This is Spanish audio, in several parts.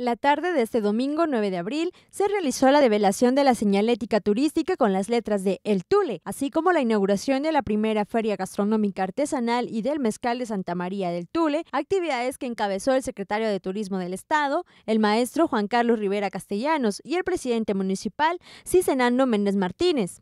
La tarde de este domingo 9 de abril se realizó la develación de la señalética turística con las letras de El Tule, así como la inauguración de la primera feria gastronómica artesanal y del mezcal de Santa María del Tule, actividades que encabezó el secretario de Turismo del Estado, el maestro Juan Carlos Rivera Castellanos y el presidente municipal Cisenando Méndez Martínez.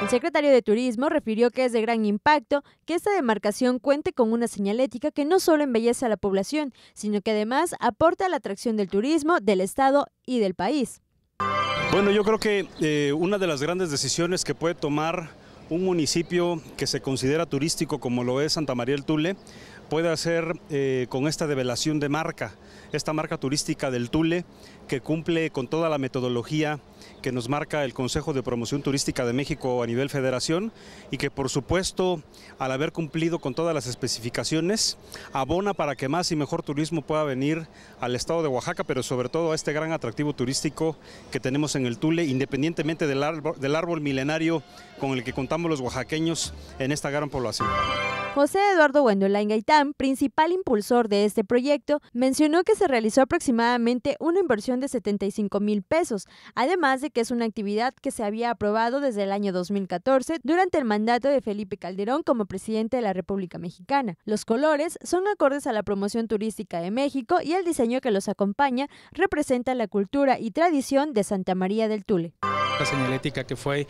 El secretario de Turismo refirió que es de gran impacto que esta demarcación cuente con una señalética que no solo embellece a la población, sino que además aporta a la atracción del turismo, del Estado y del país. Bueno, yo creo que eh, una de las grandes decisiones que puede tomar un municipio que se considera turístico como lo es Santa María del Tule, puede hacer eh, con esta develación de marca, esta marca turística del Tule, que cumple con toda la metodología que nos marca el Consejo de Promoción Turística de México a nivel federación y que por supuesto al haber cumplido con todas las especificaciones abona para que más y mejor turismo pueda venir al estado de Oaxaca, pero sobre todo a este gran atractivo turístico que tenemos en el Tule, independientemente del del árbol milenario con el que contamos los oaxaqueños en esta gran población. José Eduardo en Gaitán, principal impulsor de este proyecto, mencionó que se realizó aproximadamente una inversión de 75 mil pesos, además de que es una actividad que se había aprobado desde el año 2014 durante el mandato de Felipe Calderón como presidente de la República Mexicana. Los colores son acordes a la promoción turística de México y el diseño que los acompaña representa la cultura y tradición de Santa María del Tule. La señalética que fue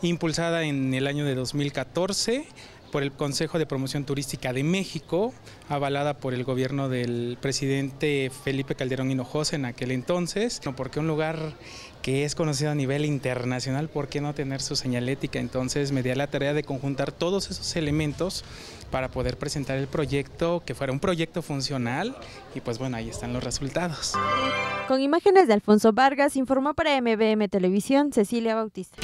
impulsada en el año de 2014 por el Consejo de Promoción Turística de México, avalada por el gobierno del presidente Felipe Calderón Hinojosa en aquel entonces, porque un lugar que es conocido a nivel internacional, ¿por qué no tener su señalética? Entonces me di a la tarea de conjuntar todos esos elementos para poder presentar el proyecto, que fuera un proyecto funcional, y pues bueno, ahí están los resultados. Con imágenes de Alfonso Vargas, informó para MBM Televisión Cecilia Bautista.